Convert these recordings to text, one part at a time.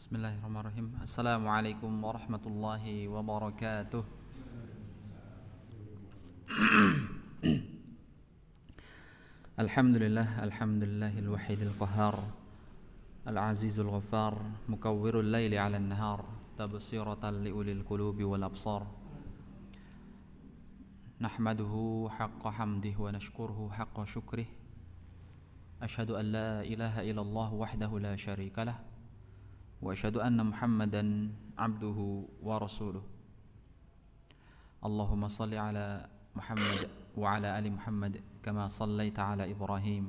بسم الله الرحمن الرحيم السلام عليكم ورحمة الله وبركاته الحمد لله الحمد لله الوحيد القهار العزيز الغفار مكور الليل على النهار تبصيرة لأولي القلوب والأبصار نحمده حق حمده ونشكره حق شكره أشهد أن لا إله إلا الله وحده لا شريك له واشهد ان محمدا عبده ورسوله اللهم صل على محمد وعلى ال محمد كما صليت على ابراهيم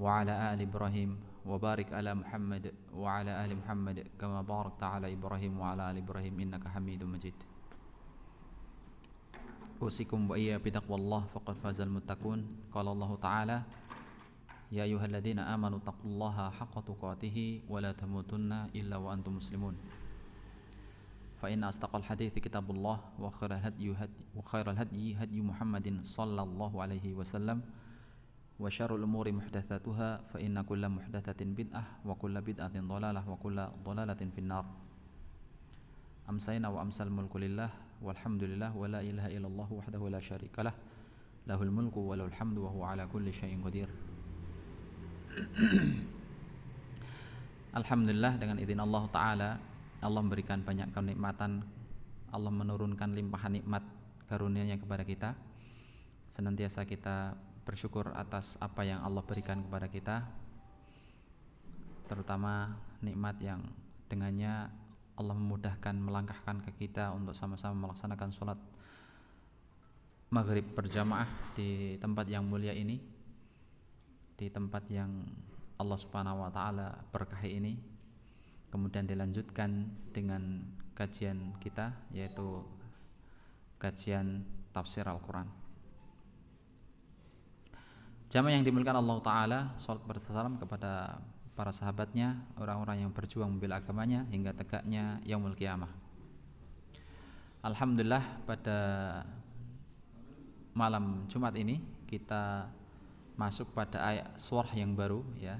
وعلى ال ابراهيم وبارك على محمد وعلى ال محمد كما باركت على ابراهيم وعلى ال ابراهيم انك حميد مجيد اوصيكم واياي بتقوى الله فقد فاز المتقون قال الله تعالى يا أيها الذين آمنوا اتقوا الله حق تقاته ولا تموتن إلا وأنتم مسلمون فإن أصدق الحديث كتاب الله وخير الهدي هدي وخير الهدي هدي محمد صلى الله عليه وسلم وشر الأمور محدثاتها فإن كل محدثة بدعة وكل بدعة ضلالة وكل ضلالة في النار أمسينا وأمسى الملك لله والحمد لله ولا إله إلا الله وحده لا شريك له له الملك وله الحمد وهو على كل شيء قدير Alhamdulillah dengan izin Allah Ta'ala Allah memberikan banyak kenikmatan Allah menurunkan limpahan nikmat karunia-Nya kepada kita senantiasa kita bersyukur atas apa yang Allah berikan kepada kita terutama nikmat yang dengannya Allah memudahkan melangkahkan ke kita untuk sama-sama melaksanakan sholat maghrib berjamaah di tempat yang mulia ini di tempat yang Allah Subhanahu wa taala berkahi ini. Kemudian dilanjutkan dengan kajian kita yaitu kajian tafsir Al-Qur'an. Jamaah yang dimuliakan Allah taala, salat bersalam kepada para sahabatnya, orang-orang yang berjuang membela agamanya hingga tegaknya yaumul Kiamah. Alhamdulillah pada malam Jumat ini kita masuk pada ayat surah yang baru ya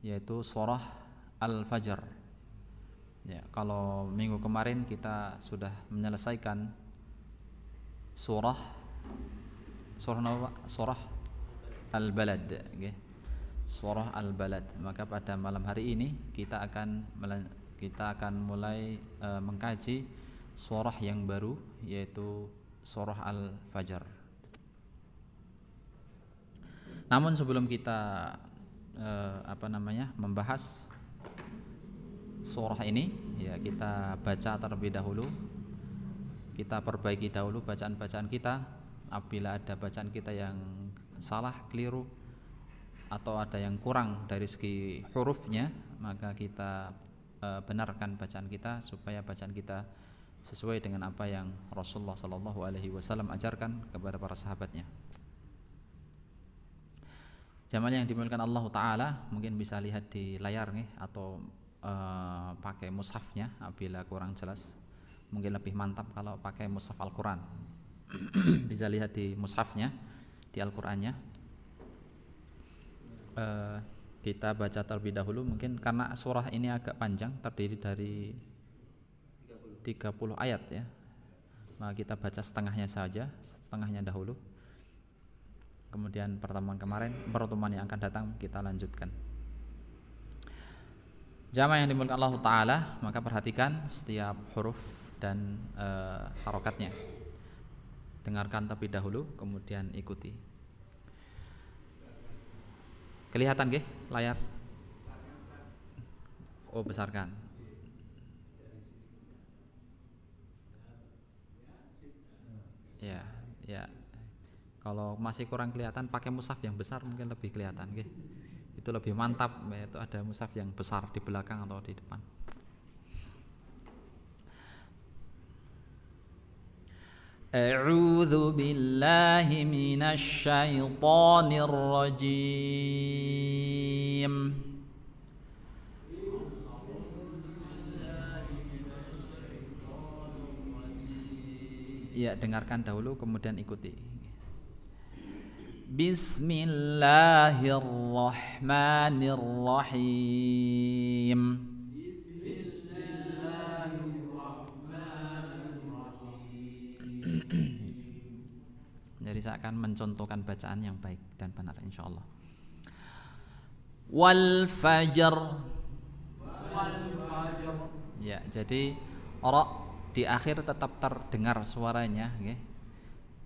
yaitu surah Al-Fajr ya kalau minggu kemarin kita sudah menyelesaikan surah surah surah Al-Balad okay. Ya. surah Al-Balad maka pada malam hari ini kita akan kita akan mulai uh, mengkaji surah yang baru yaitu surah Al-Fajr namun sebelum kita uh, apa namanya membahas surah ini, ya kita baca terlebih dahulu. Kita perbaiki dahulu bacaan-bacaan kita. Apabila ada bacaan kita yang salah, keliru atau ada yang kurang dari segi hurufnya, maka kita uh, benarkan bacaan kita supaya bacaan kita sesuai dengan apa yang Rasulullah Shallallahu Alaihi Wasallam ajarkan kepada para sahabatnya. Jamaah yang dimuliakan Allah Ta'ala mungkin bisa lihat di layar nih atau uh, pakai mushafnya apabila kurang jelas mungkin lebih mantap kalau pakai mushaf Al-Quran bisa lihat di mushafnya di Al-Qurannya uh, kita baca terlebih dahulu mungkin karena surah ini agak panjang terdiri dari 30 ayat ya maka nah, kita baca setengahnya saja setengahnya dahulu kemudian pertemuan kemarin pertemuan yang akan datang kita lanjutkan jamaah yang dimulakan Allah Ta'ala maka perhatikan setiap huruf dan e, harokatnya dengarkan terlebih dahulu kemudian ikuti kelihatan gih layar oh besarkan ya ya kalau masih kurang kelihatan pakai musaf yang besar mungkin lebih kelihatan gitu. itu lebih mantap itu ada musaf yang besar di belakang atau di depan أعوذ billahi من الشيطان rajim. Ya, dengarkan dahulu kemudian ikuti. Bismillahirrahmanirrahim. Bismillahirrahmanirrahim. Jadi saya akan mencontohkan bacaan yang baik dan benar insya Allah. Wal fajar. Ya, jadi Ra di akhir tetap terdengar suaranya, okay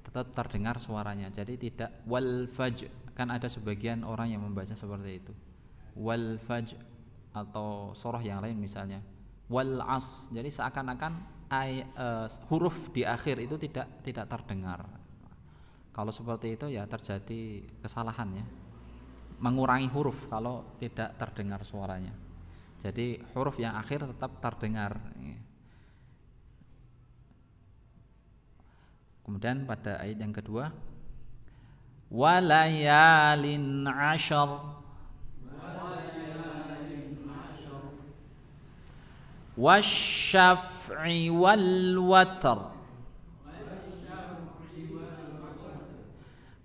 tetap terdengar suaranya jadi tidak wal faj kan ada sebagian orang yang membaca seperti itu wal faj atau soroh yang lain misalnya wal as jadi seakan-akan uh, huruf di akhir itu tidak tidak terdengar kalau seperti itu ya terjadi kesalahan ya mengurangi huruf kalau tidak terdengar suaranya jadi huruf yang akhir tetap terdengar Kemudian pada ayat yang kedua walayalin ashar wasyaf'i wal watar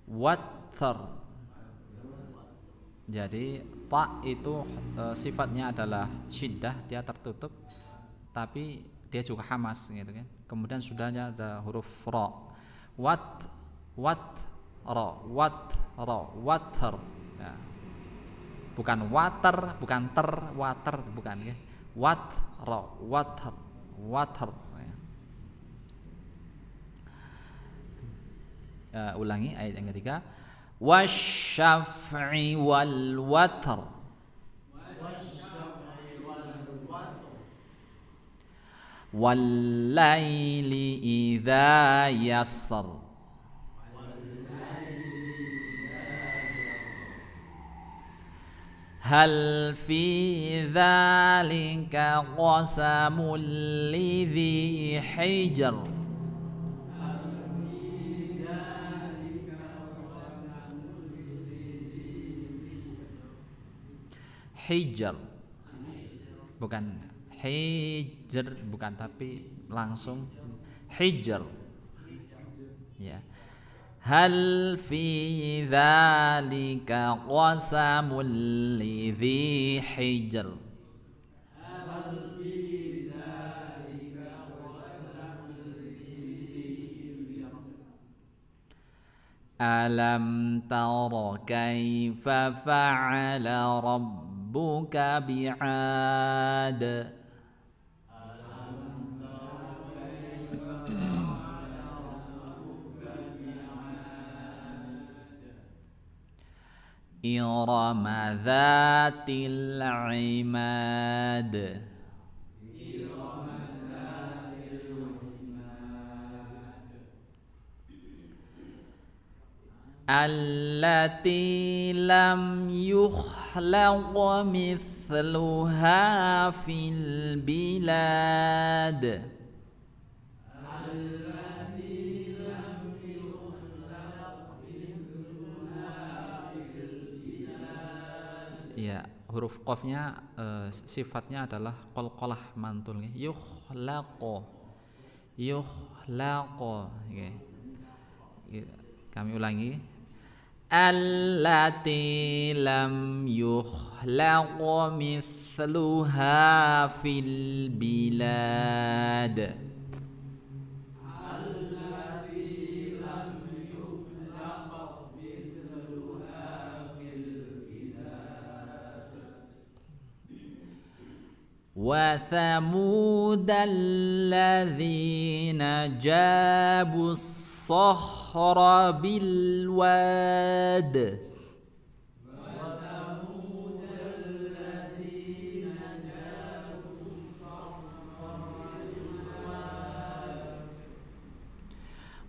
watar jadi pak itu e, sifatnya adalah syiddah dia tertutup tapi dia juga hamas gitu kan kemudian sudahnya ada huruf ra wat wat ro wat ro water ya. bukan water bukan ter water bukan ya wat ro water water ya. uh, ulangi ayat yang ketiga wasyafi wal water والليل إذا يسر هل في ذلك قسم لذي حجر حجر bukan hijr bukan tapi langsung hijr ya Hal fi dzalika qasamul lidhi hijr Alam tara kaifa fa'ala rabbuka bi'ad إرم ذات العماد التي لم يخلق مثلها في البلاد ya huruf qafnya uh, eh, sifatnya adalah qalqalah mantul nggih. yukhlaqo yukhlaqo nggih. Iya, kami ulangi. Allati lam yukhlaq mithluha fil bilad. وثمود الذين جابوا الصخر بالواد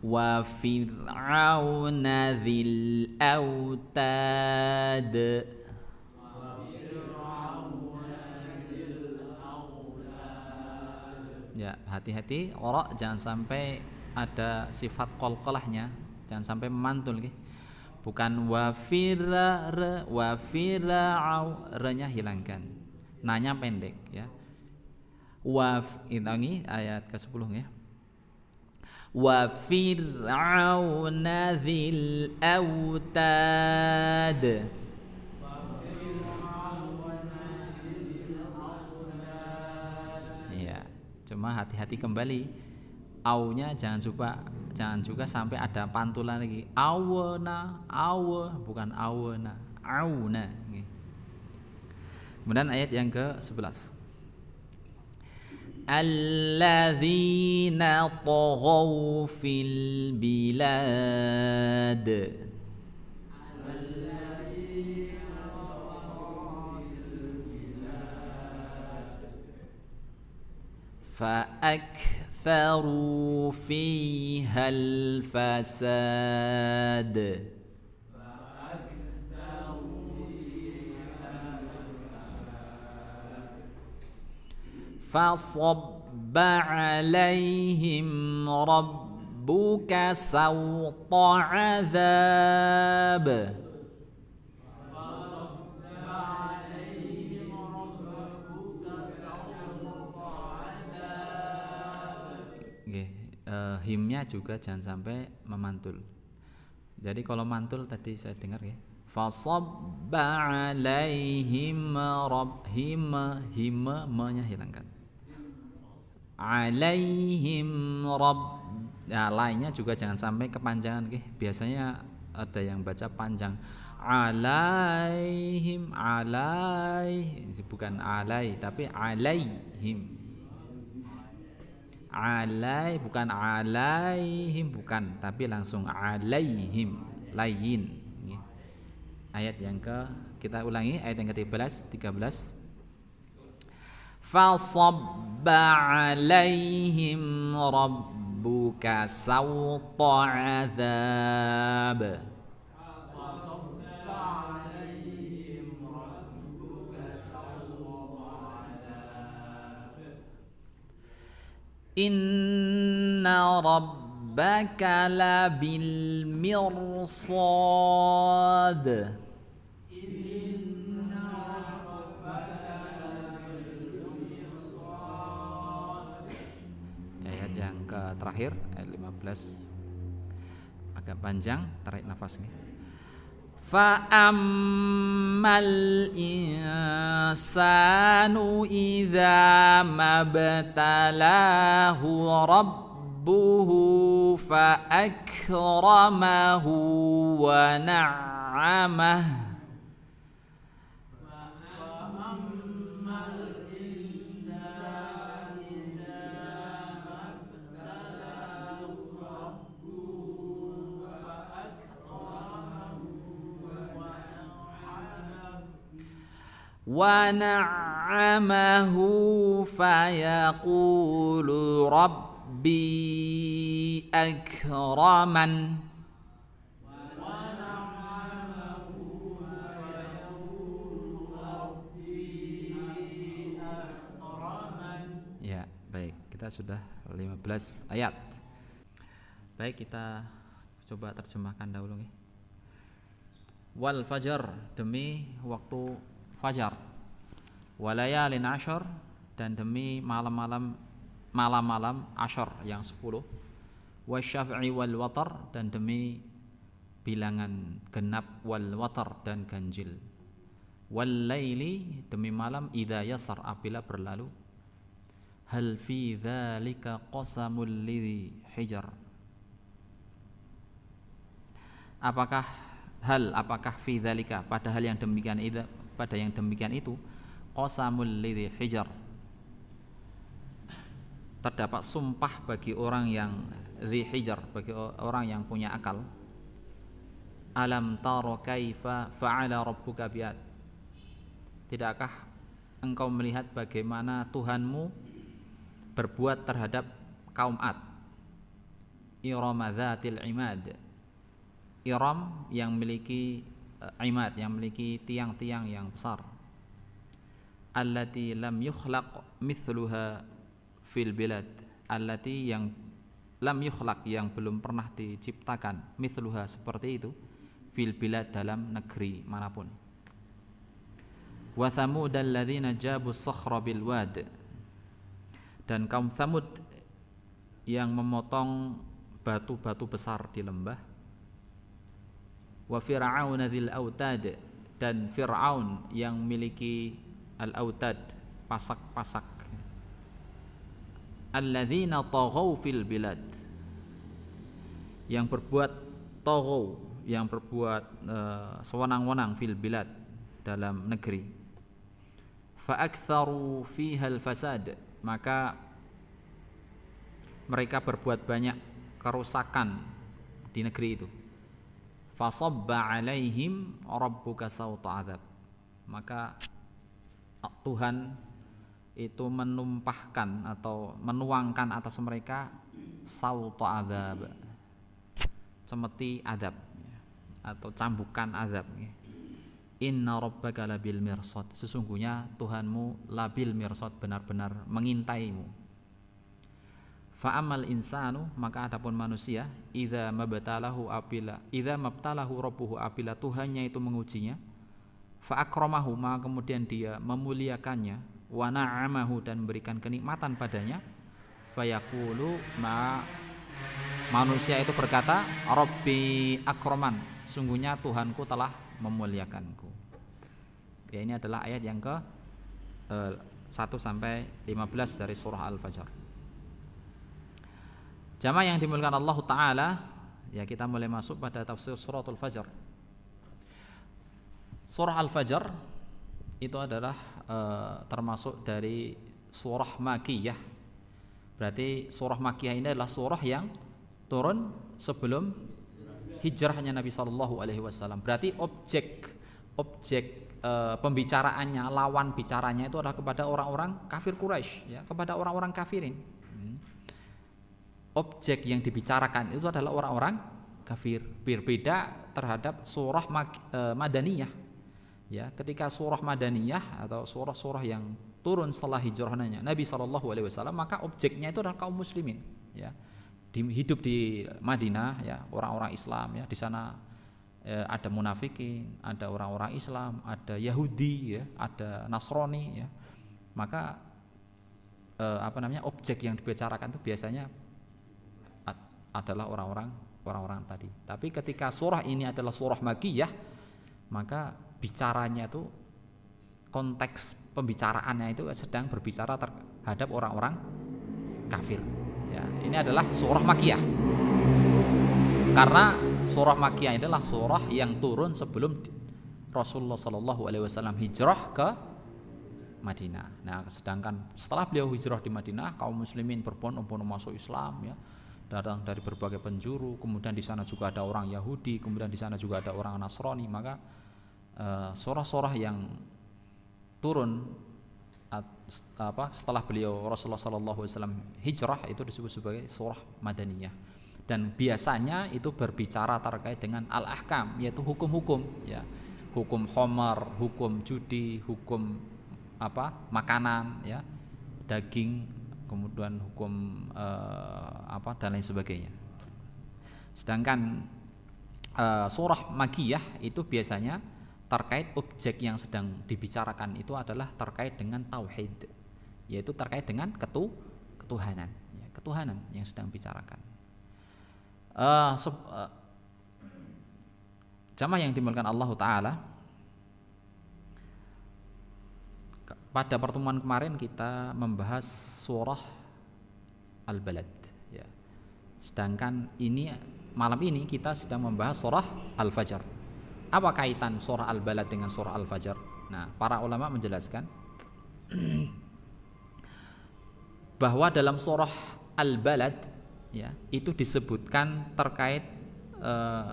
وفرعون ذي الاوتاد وفرعون ذي الأوتاد ya hati-hati orok jangan sampai ada sifat kolkolahnya jangan sampai memantul gitu. bukan wafira re wafira au re hilangkan nanya pendek ya waf ini ayat ke 10 ya wa fir'auna autad cuma hati-hati kembali aunya jangan lupa jangan juga sampai ada pantulan lagi Awna, awe bukan awna, awna kemudian ayat yang ke 11 alladzina taghaw fil bilad فأكثروا فيها الفساد فصب عليهم ربك سوط عذاب uh, eh, himnya juga jangan sampai memantul. Jadi kalau mantul tadi saya dengar ya. Fasabba alaihim rabbihim hima menyahilangkan. Alaihim rabb Nah, lainnya juga jangan sampai kepanjangan okay? Biasanya ada yang baca panjang alaihim alai bukan alai tapi alaihim alai bukan alaihim bukan tapi langsung alaihim lain ayat yang ke kita ulangi ayat yang ke-13 13 fasabba alaihim rabbuka sawta adzab Inna rabbaka labil mirsad. Ayat yang ke terakhir, ayat 15 agak panjang, tarik nafasnya. فأما الإنسان إذا ما ابتلاه ربه فأكرمه ونعمه ونعمه فيقول ربي أكرمن baik. Kita sudah 15 ayat. Baik, kita coba terjemahkan dahulu nih. Wal fajar demi waktu fajar walayalin ashor dan demi malam-malam malam-malam ashor yang sepuluh wasyafi wal watar dan demi bilangan genap wal watar dan ganjil wal laili demi malam idha yasar apabila berlalu hal fi dhalika qasamul lidhi hijar apakah hal apakah fi dhalika padahal yang demikian itu pada yang demikian itu qasamul lidhi hijar terdapat sumpah bagi orang yang li hijar bagi orang yang punya akal alam taro kaifa fa'ala rabbuka biat tidakkah engkau melihat bagaimana Tuhanmu berbuat terhadap kaum Ad irama imad iram yang memiliki Eh, imad yang memiliki tiang-tiang yang besar allati lam yukhlaq mithluha fil bilad allati yang lam yukhlaq yang belum pernah diciptakan mithluha seperti itu fil bilad dalam negeri manapun wa thamud alladzina jabu sakhra bil wad dan kaum Thamud yang memotong batu-batu besar di lembah wa fir'aun dzil autad dan Fir'aun yang memiliki al-autad pasak-pasak alladzina taghaw fil bilad yang berbuat taghaw yang berbuat uh, sewenang-wenang fil bilad dalam negeri fa'aktharu fiha al-fasad maka mereka berbuat banyak kerusakan di negeri itu fasabba alaihim rabbuka sawta adab maka Tuhan itu menumpahkan atau menuangkan atas mereka sawta adab cemeti adab atau cambukan azab inna rabbaka labil mirsad sesungguhnya Tuhanmu labil mirsad benar-benar mengintaimu Fa'amal insanu maka adapun manusia idza mabtalahu apila idza mabtalahu rabbuhu apila Tuhannya itu mengujinya akramahu maka kemudian dia memuliakannya wa na'amahu dan memberikan kenikmatan padanya fayaqulu ma manusia itu berkata rabbi akraman sungguhnya Tuhanku telah memuliakanku ya ini adalah ayat yang ke 1 eh, sampai 15 dari surah Al-Fajr Jamaah yang dimulakan Allah Ta'ala Ya kita mulai masuk pada tafsir Al Fajr. Surah Al-Fajr itu adalah e, termasuk dari surah makiyah. Berarti surah makiyah ini adalah surah yang turun sebelum hijrahnya Nabi Shallallahu Alaihi Wasallam. Berarti objek objek e, pembicaraannya, lawan bicaranya itu adalah kepada orang-orang kafir Quraisy, ya, kepada orang-orang kafirin. Hmm objek yang dibicarakan itu adalah orang-orang kafir berbeda terhadap surah e, madaniyah ya ketika surah madaniyah atau surah-surah yang turun setelah hijrahnya Nabi saw. maka objeknya itu adalah kaum muslimin ya hidup di Madinah ya orang-orang Islam ya di sana eh, ada munafikin ada orang-orang Islam ada Yahudi ya ada Nasrani ya maka eh, apa namanya objek yang dibicarakan itu biasanya adalah orang-orang orang-orang tadi. Tapi ketika surah ini adalah surah makiyah, maka bicaranya itu konteks pembicaraannya itu sedang berbicara terhadap orang-orang kafir. Ya, ini adalah surah makiyah. Karena surah makiyah adalah surah yang turun sebelum Rasulullah Shallallahu Alaihi Wasallam hijrah ke Madinah. Nah, sedangkan setelah beliau hijrah di Madinah, kaum muslimin berbondong-bondong masuk Islam ya datang dari berbagai penjuru, kemudian di sana juga ada orang Yahudi, kemudian di sana juga ada orang Nasrani, maka eh, surah-surah yang turun at, apa setelah beliau Rasulullah SAW hijrah itu disebut sebagai surah madaniyah dan biasanya itu berbicara terkait dengan al-ahkam yaitu hukum-hukum ya hukum homer hukum judi hukum apa makanan ya daging kemudian hukum uh, apa dan lain sebagainya. Sedangkan uh, surah makiyah itu biasanya terkait objek yang sedang dibicarakan itu adalah terkait dengan tauhid, yaitu terkait dengan ketu ketuhanan, ya, ketuhanan yang sedang bicarakan. Uh, uh, jamaah yang dimulakan Allah Taala pada pertemuan kemarin kita membahas surah Al-Balad ya. Sedangkan ini malam ini kita sedang membahas surah Al-Fajr. Apa kaitan surah Al-Balad dengan surah Al-Fajr? Nah, para ulama menjelaskan bahwa dalam surah Al-Balad ya, itu disebutkan terkait eh,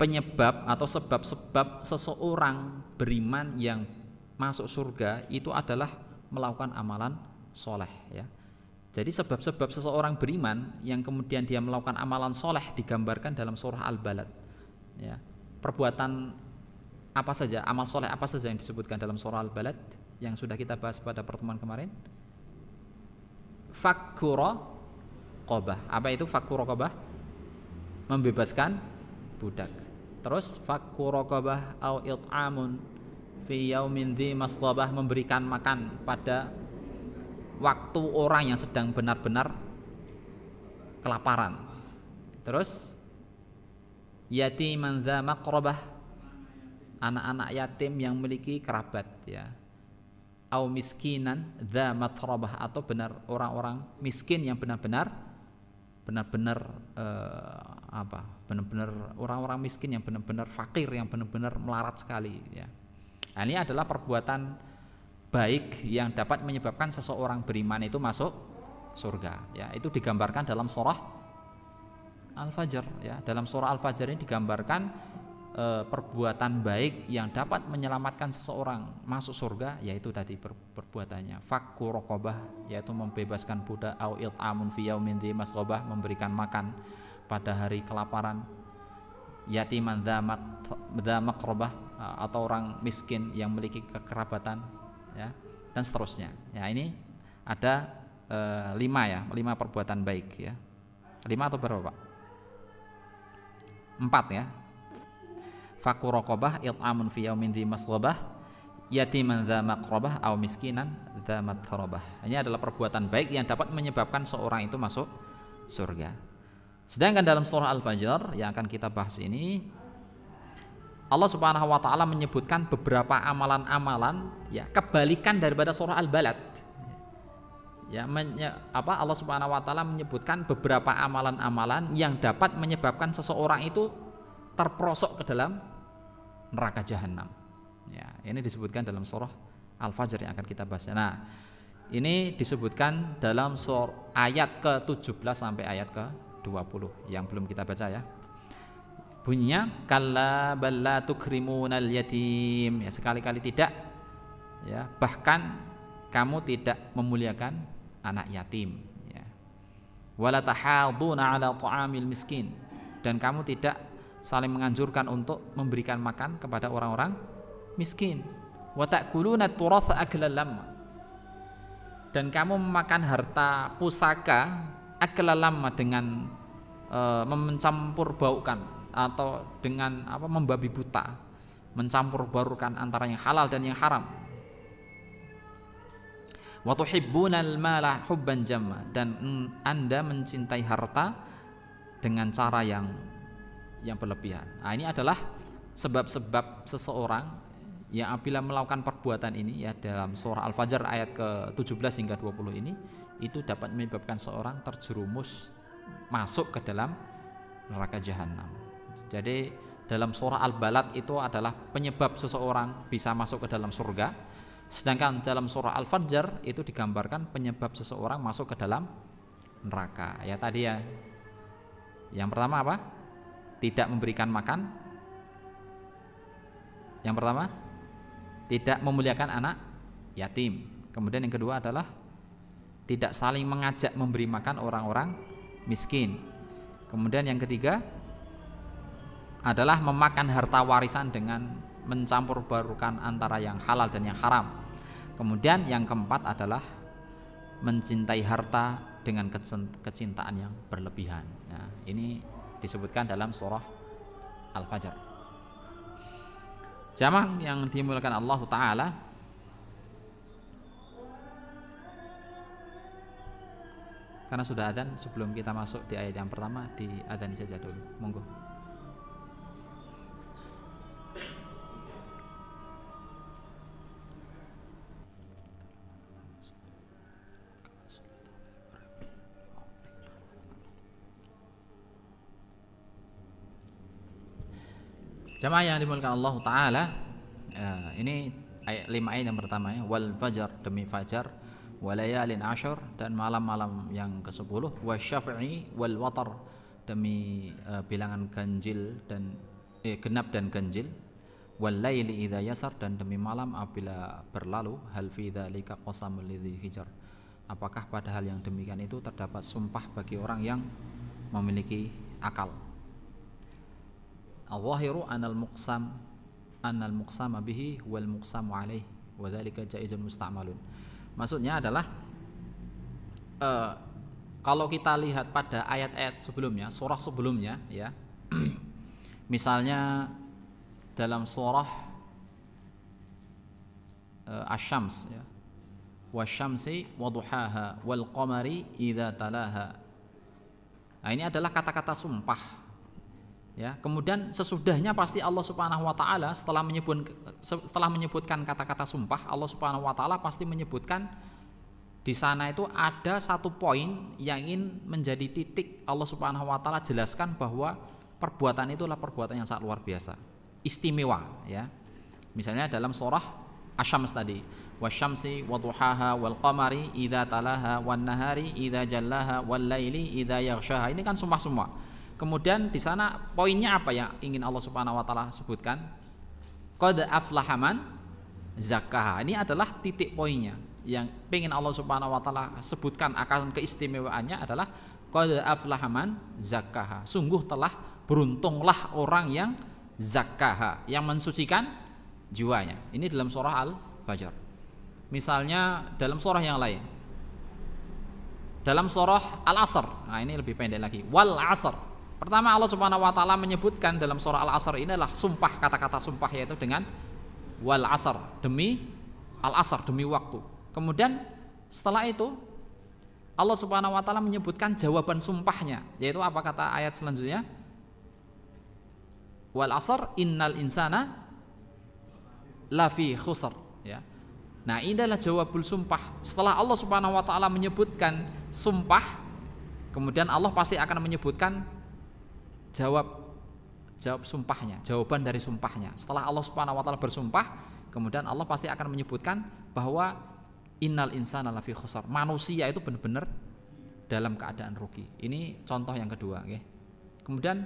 penyebab atau sebab-sebab seseorang beriman yang masuk surga itu adalah melakukan amalan soleh ya. Jadi sebab-sebab seseorang beriman yang kemudian dia melakukan amalan soleh digambarkan dalam surah Al-Balad. Ya. Perbuatan apa saja, amal soleh apa saja yang disebutkan dalam surah Al-Balad yang sudah kita bahas pada pertemuan kemarin. Fakuro kobah. Apa itu fakuro kobah? Membebaskan budak. Terus fakuro kobah au it'amun fi yaumin dhi memberikan makan pada waktu orang yang sedang benar-benar kelaparan. Terus yatiman dha maqrabah anak-anak yatim yang memiliki kerabat ya au miskinan dha matrabah atau benar orang-orang miskin yang benar-benar benar-benar eh, apa benar-benar orang-orang miskin yang benar-benar fakir yang benar-benar melarat sekali ya Nah, ini adalah perbuatan baik yang dapat menyebabkan seseorang beriman itu masuk surga. Ya, itu digambarkan dalam surah Al-Fajr. Ya, dalam surah Al-Fajr ini digambarkan e, perbuatan baik yang dapat menyelamatkan seseorang masuk surga, yaitu tadi per, perbuatannya fakku rokobah, yaitu membebaskan budak au il'amun fi mas masrobah memberikan makan pada hari kelaparan yatiman dhamat, dzamak Eh, atau orang miskin yang memiliki kekerabatan ya dan seterusnya ya ini ada e, lima ya lima perbuatan baik ya lima atau berapa pak empat ya fakurokobah il'amun fi yaumin di maslobah yatiman dha makrobah au miskinan dha matrobah ini adalah perbuatan baik yang dapat menyebabkan seorang itu masuk surga sedangkan dalam surah al-fajr yang akan kita bahas ini Allah Subhanahu wa taala menyebutkan beberapa amalan-amalan ya kebalikan daripada surah Al-Balad. Ya menye, apa Allah Subhanahu wa taala menyebutkan beberapa amalan-amalan yang dapat menyebabkan seseorang itu terperosok ke dalam neraka jahanam. Ya, ini disebutkan dalam surah Al-Fajr yang akan kita bahas. Nah, ini disebutkan dalam surah ayat ke-17 sampai ayat ke-20 yang belum kita baca ya bunyinya kalla balla tukrimunal yatim ya sekali-kali tidak ya bahkan kamu tidak memuliakan anak yatim ya wala tahaduna ala ta'amil miskin dan kamu tidak saling menganjurkan untuk memberikan makan kepada orang-orang miskin wa ta'kuluna turath aklalam dan kamu memakan harta pusaka aklalam dengan e, mencampur baukan atau dengan apa membabi buta mencampur barukan antara yang halal dan yang haram hubban jama dan Anda mencintai harta dengan cara yang yang berlebihan. Nah, ini adalah sebab-sebab seseorang yang apabila melakukan perbuatan ini ya dalam surah Al-Fajr ayat ke-17 hingga 20 ini itu dapat menyebabkan seorang terjerumus masuk ke dalam neraka jahanam. Jadi dalam surah Al-Balad itu adalah penyebab seseorang bisa masuk ke dalam surga. Sedangkan dalam surah Al-Fajr itu digambarkan penyebab seseorang masuk ke dalam neraka. Ya tadi ya. Yang pertama apa? Tidak memberikan makan. Yang pertama, tidak memuliakan anak yatim. Kemudian yang kedua adalah tidak saling mengajak memberi makan orang-orang miskin. Kemudian yang ketiga, adalah memakan harta warisan dengan mencampur barukan antara yang halal dan yang haram. Kemudian yang keempat adalah mencintai harta dengan kecintaan yang berlebihan. Nah, ini disebutkan dalam surah Al-Fajr. Jamak yang dimulakan Allah Ta'ala Karena sudah adan sebelum kita masuk di ayat yang pertama di adani saja dulu. Monggo. Jamaah yang dimulakan Allah taala, uh, ini ayat, lima ayat yang pertama ya, wal fajar demi fajar, walayalin ashar dan malam-malam yang ke-10, wasyafi'i wal watar demi uh, bilangan ganjil dan eh, genap dan ganjil, walaili idha yasar dan demi malam apabila berlalu hal fi dhalika qasamul hijar. Apakah padahal yang demikian itu terdapat sumpah bagi orang yang memiliki akal? Al-Zahiru anal muqsam anal muqsama bihi wal muqsamu alaih wa jaizun musta'malun. Maksudnya adalah uh, kalau kita lihat pada ayat-ayat sebelumnya, surah sebelumnya ya. misalnya dalam surah uh, eh، Asy-Syams ya. Wasyamsi waduhaha wal qamari idza talaha. Nah, ini adalah kata-kata sumpah Ya, kemudian sesudahnya pasti Allah Subhanahu wa taala setelah menyebut setelah menyebutkan kata-kata sumpah, Allah Subhanahu wa taala pasti menyebutkan di sana itu ada satu poin yang ingin menjadi titik Allah Subhanahu wa taala jelaskan bahwa perbuatan itulah perbuatan yang sangat luar biasa, istimewa ya. Misalnya dalam surah Asy-Syams tadi, wasyamsi waduhaha walqamari idza talaha wan nahari idza jallaha wal laili idza Ini kan sumpah sumpah -semua Kemudian di sana poinnya apa ya ingin Allah Subhanahu wa taala sebutkan? Qad aflahaman zakah. Ini adalah titik poinnya yang ingin Allah Subhanahu wa taala sebutkan akan keistimewaannya adalah qad aflahaman zakah. Sungguh telah beruntunglah orang yang zakah, yang mensucikan jiwanya. Ini dalam surah Al-Fajr. Misalnya dalam surah yang lain. Dalam surah Al-Asr. Nah, ini lebih pendek lagi. Wal Asr Pertama Allah Subhanahu wa taala menyebutkan dalam surah Al-Asr inilah sumpah kata-kata sumpah yaitu dengan wal asr demi al asr demi waktu. Kemudian setelah itu Allah Subhanahu wa taala menyebutkan jawaban sumpahnya yaitu apa kata ayat selanjutnya? Wal asr innal insana lafi khusr ya. Nah, inilah jawabul sumpah. Setelah Allah Subhanahu wa taala menyebutkan sumpah, kemudian Allah pasti akan menyebutkan jawab jawab sumpahnya, jawaban dari sumpahnya. Setelah Allah Subhanahu wa taala bersumpah, kemudian Allah pasti akan menyebutkan bahwa innal insana lafi khusar. Manusia itu benar-benar dalam keadaan rugi. Ini contoh yang kedua, okay. Kemudian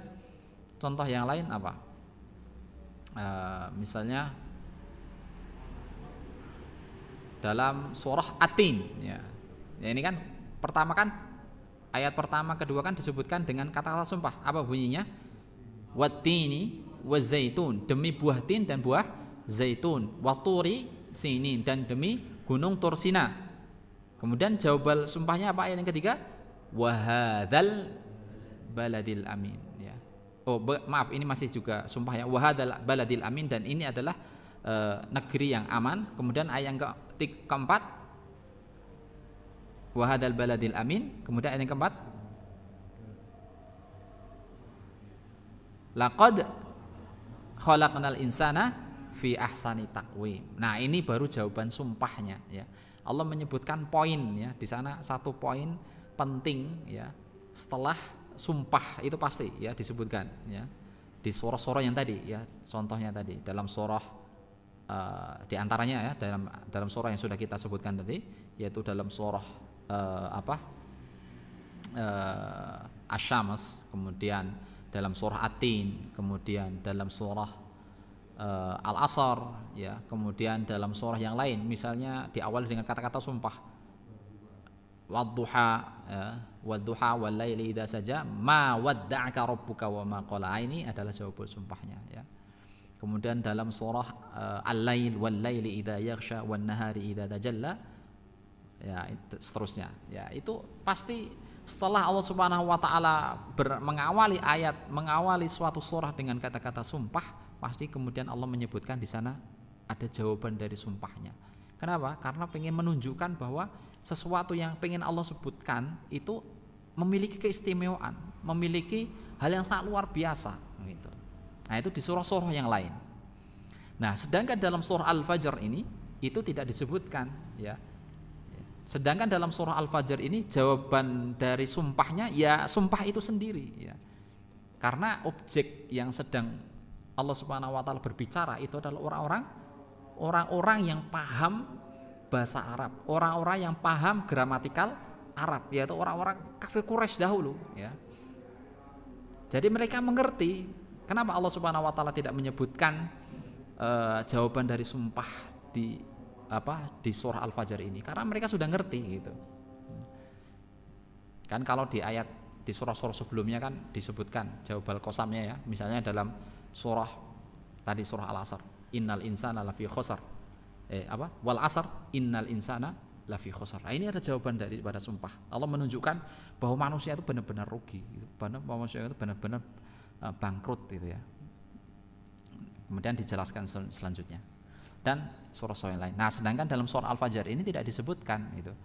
contoh yang lain apa? E, misalnya dalam surah Atin, ya. ya. Ini kan pertama kan Ayat pertama kedua kan disebutkan dengan kata-kata sumpah. Apa bunyinya? Watini wazaitun demi buah tin dan buah zaitun waturi sinin dan demi gunung Tursina. Kemudian jawaban sumpahnya apa ayat yang ketiga? Wahadal baladil amin. Ya. Oh maaf ini masih juga sumpahnya wahadal baladil amin dan ini adalah eh, negeri yang aman. Kemudian ayat yang keempat wahadal baladil amin kemudian ayat yang keempat laqad khalaqnal insana fi ahsani takwim nah ini baru jawaban sumpahnya ya Allah menyebutkan poin ya di sana satu poin penting ya setelah sumpah itu pasti ya disebutkan ya di surah-surah yang tadi ya contohnya tadi dalam surah uh, di antaranya ya dalam dalam surah yang sudah kita sebutkan tadi yaitu dalam surah uh, apa uh, eh, asyams kemudian dalam surah Atin kemudian dalam surah uh, eh, Al Asr ya kemudian dalam surah yang lain misalnya diawali dengan kata-kata sumpah wadduha ya, wadduha walaili idza saja ma wadda'aka rabbuka wa ma qala ah, ini adalah jawab sumpahnya ya kemudian dalam surah uh, Al-Lail wal-laili idza yaghsha wan nahari idza tajalla ya itu, seterusnya ya itu pasti setelah Allah Subhanahu wa taala mengawali ayat mengawali suatu surah dengan kata-kata sumpah pasti kemudian Allah menyebutkan di sana ada jawaban dari sumpahnya kenapa karena pengen menunjukkan bahwa sesuatu yang pengen Allah sebutkan itu memiliki keistimewaan memiliki hal yang sangat luar biasa gitu nah itu di surah-surah yang lain nah sedangkan dalam surah Al-Fajr ini itu tidak disebutkan ya Sedangkan dalam surah Al-Fajr ini jawaban dari sumpahnya ya sumpah itu sendiri ya. Karena objek yang sedang Allah Subhanahu wa taala berbicara itu adalah orang-orang orang-orang yang paham bahasa Arab, orang-orang yang paham gramatikal Arab yaitu orang-orang kafir Quraisy dahulu ya. Jadi mereka mengerti kenapa Allah Subhanahu wa taala tidak menyebutkan uh, jawaban dari sumpah di apa di surah Al-Fajr ini karena mereka sudah ngerti gitu. Kan kalau di ayat di surah-surah sebelumnya kan disebutkan jawaban kosamnya ya, misalnya dalam surah tadi surah Al-Asr, innal insana lafi khosar Eh apa? Wal asr innal insana lafi khosar Nah, ini ada jawaban dari pada sumpah. Allah menunjukkan bahwa manusia itu benar-benar rugi, gitu. Benar, manusia itu benar-benar eh, bangkrut gitu ya. Kemudian dijelaskan sel selanjutnya dan surah-surah yang lain. Nah, sedangkan dalam surah Al-Fajr ini tidak disebutkan gitu.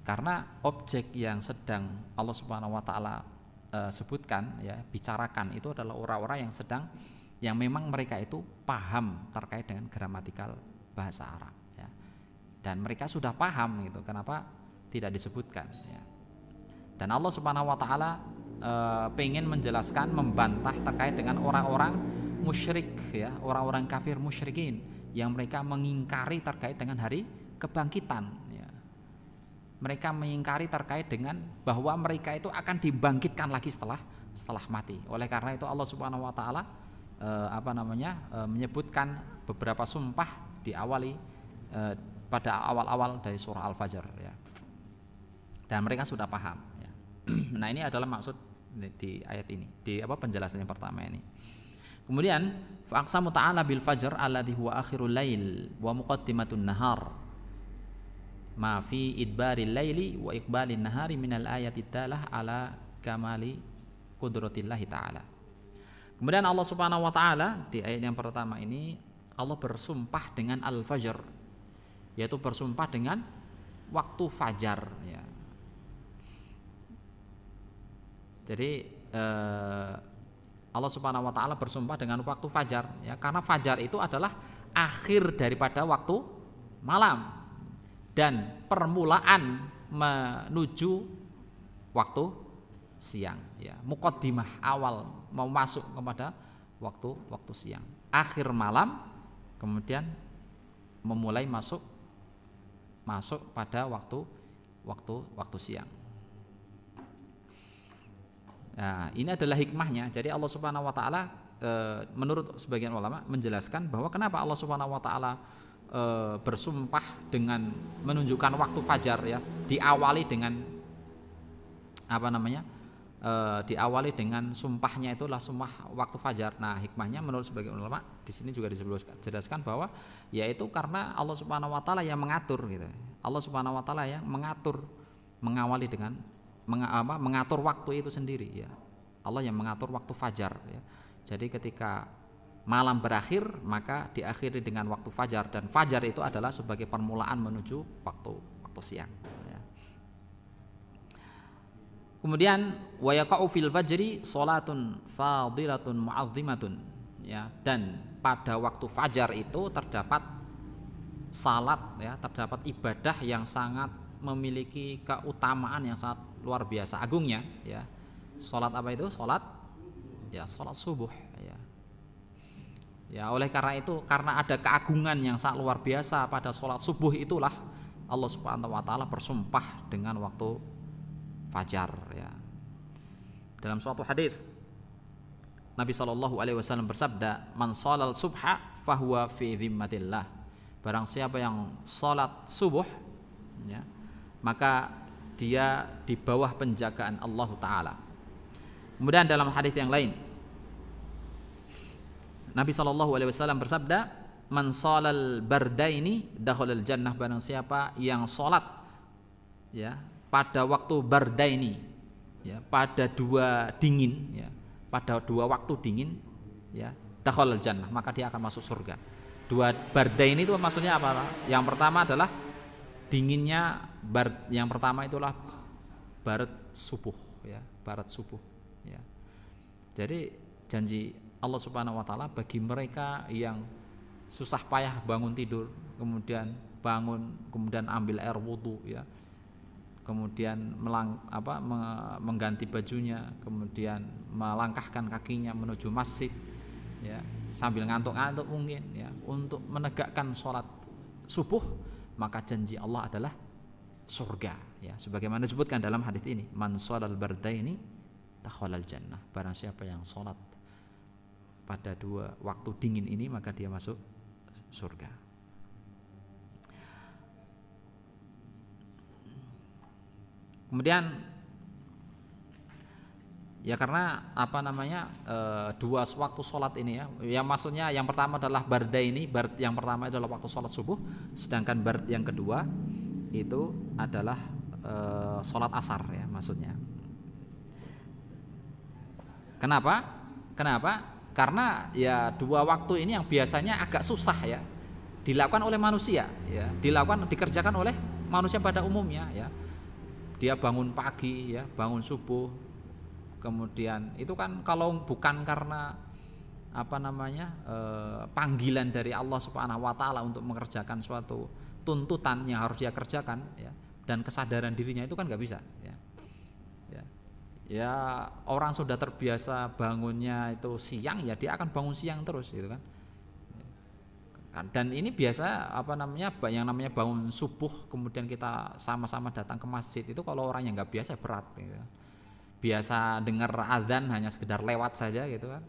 Karena objek yang sedang Allah Subhanahu wa taala e, sebutkan ya, bicarakan itu adalah orang-orang yang sedang yang memang mereka itu paham terkait dengan gramatikal bahasa Arab ya. Dan mereka sudah paham gitu. Kenapa tidak disebutkan ya. Dan Allah Subhanahu wa taala e, pengen menjelaskan membantah terkait dengan orang-orang musyrik ya, orang-orang kafir musyrikin yang mereka mengingkari terkait dengan hari kebangkitan. Ya. Mereka mengingkari terkait dengan bahwa mereka itu akan dibangkitkan lagi setelah setelah mati. Oleh karena itu Allah Subhanahu Wa Taala e, apa namanya e, menyebutkan beberapa sumpah diawali e, pada awal-awal dari surah Al-Fajr. Ya. Dan mereka sudah paham. Ya. nah ini adalah maksud di ayat ini di apa penjelasan yang pertama ini. Kemudian faqsamu ta'ala bil fajr alladhi huwa akhirul lail wa muqaddimatun nahar. Ma fi idbaril laili wa iqbalin nahari minal ayati talah ala kamali qudratillahi ta'ala. Kemudian Allah Subhanahu wa taala di ayat yang pertama ini Allah bersumpah dengan al-fajr yaitu bersumpah dengan waktu fajar ya. Jadi eh, Allah Subhanahu wa taala bersumpah dengan waktu fajar ya karena fajar itu adalah akhir daripada waktu malam dan permulaan menuju waktu siang ya mukaddimah awal mau masuk kepada waktu waktu siang akhir malam kemudian memulai masuk masuk pada waktu waktu waktu siang Nah, ini adalah hikmahnya. Jadi Allah Subhanahu wa taala eh, menurut sebagian ulama menjelaskan bahwa kenapa Allah Subhanahu wa taala eh, bersumpah dengan menunjukkan waktu fajar ya, diawali dengan apa namanya? Eh, diawali dengan sumpahnya itulah sumpah waktu fajar. Nah, hikmahnya menurut sebagian ulama di sini juga dijelaskan bahwa yaitu karena Allah Subhanahu wa taala yang mengatur gitu. Allah Subhanahu wa taala yang mengatur mengawali dengan meng, apa, mengatur waktu itu sendiri ya Allah yang mengatur waktu fajar ya jadi ketika malam berakhir maka diakhiri dengan waktu fajar dan fajar itu adalah sebagai permulaan menuju waktu waktu siang ya. kemudian wayaqa'u fil fajri salatun fadilatun mu'azzimatun ya dan pada waktu fajar itu terdapat salat ya terdapat ibadah yang sangat memiliki keutamaan yang sangat luar biasa agungnya ya salat apa itu salat ya salat subuh ya ya oleh karena itu karena ada keagungan yang sangat luar biasa pada salat subuh itulah Allah Subhanahu wa taala bersumpah dengan waktu fajar ya dalam suatu hadis Nabi Shallallahu alaihi wasallam bersabda man shalal subha fahuwa fi dhimmatillah barang siapa yang salat subuh ya maka dia di bawah penjagaan Allah Ta'ala kemudian dalam hadis yang lain Nabi Shallallahu Alaihi Wasallam bersabda man barda bardaini dakhalal jannah barang siapa yang sholat, ya pada waktu bardaini ya pada dua dingin ya pada dua waktu dingin ya dakhalal jannah maka dia akan masuk surga dua ini itu maksudnya apa yang pertama adalah dinginnya barat yang pertama itulah barat subuh ya, barat subuh ya. Jadi janji Allah Subhanahu wa taala bagi mereka yang susah payah bangun tidur, kemudian bangun, kemudian ambil air wudhu ya. Kemudian melang, apa, mengganti bajunya, kemudian melangkahkan kakinya menuju masjid ya, sambil ngantuk-ngantuk mungkin ya, untuk menegakkan sholat subuh maka janji Allah adalah surga ya sebagaimana disebutkan dalam hadis ini man sholal bardaini takhalal jannah barang siapa yang sholat pada dua waktu dingin ini maka dia masuk surga kemudian ya karena apa namanya e, dua waktu sholat ini ya yang maksudnya yang pertama adalah barda ini yang pertama adalah waktu sholat subuh sedangkan bard yang kedua itu adalah e, sholat asar ya maksudnya. Kenapa? Kenapa? Karena ya dua waktu ini yang biasanya agak susah ya dilakukan oleh manusia ya dilakukan dikerjakan oleh manusia pada umumnya ya dia bangun pagi ya bangun subuh kemudian itu kan kalau bukan karena apa namanya e, panggilan dari Allah Subhanahu wa taala untuk mengerjakan suatu tuntutannya harus dia kerjakan ya dan kesadaran dirinya itu kan nggak bisa ya. ya ya orang sudah terbiasa bangunnya itu siang ya dia akan bangun siang terus gitu kan ya. dan ini biasa apa namanya yang namanya bangun subuh kemudian kita sama-sama datang ke masjid itu kalau orang yang nggak biasa berat gitu. Kan. biasa dengar adzan hanya sekedar lewat saja gitu kan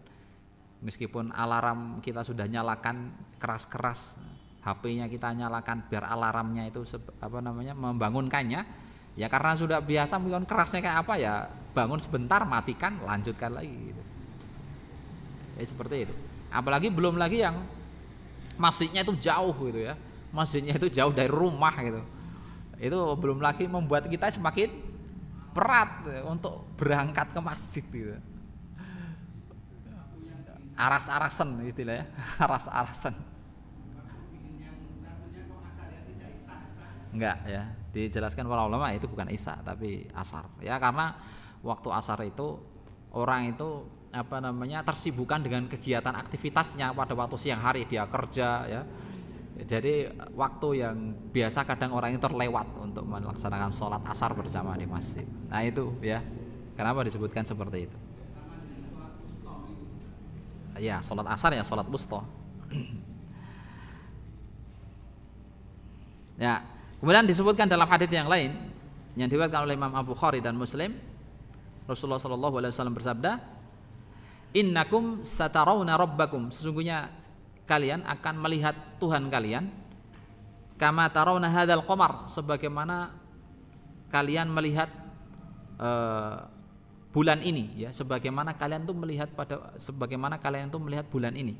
meskipun alarm kita sudah nyalakan keras-keras HP-nya kita nyalakan biar alarmnya itu apa namanya membangunkannya ya karena sudah biasa mungkin kerasnya kayak apa ya bangun sebentar matikan lanjutkan lagi gitu. ya seperti itu apalagi belum lagi yang masjidnya itu jauh gitu ya masjidnya itu jauh dari rumah gitu itu belum lagi membuat kita semakin berat untuk berangkat ke masjid gitu aras-arasan istilahnya aras-arasan enggak ya dijelaskan para ulama itu bukan isya tapi asar ya karena waktu asar itu orang itu apa namanya tersibukan dengan kegiatan aktivitasnya pada waktu siang hari dia kerja ya jadi waktu yang biasa kadang orang itu terlewat untuk melaksanakan sholat asar bersama di masjid nah itu ya kenapa disebutkan seperti itu ya sholat asar ya sholat busto ya Kemudian disebutkan dalam hadis yang lain yang diriwayatkan oleh Imam Abu Khari dan Muslim Rasulullah Shallallahu alaihi wasallam bersabda, "Innakum satarawna rabbakum." Sesungguhnya kalian akan melihat Tuhan kalian kama tarawna hadzal qamar sebagaimana kalian melihat uh, bulan ini ya sebagaimana kalian tuh melihat pada sebagaimana kalian tuh melihat bulan ini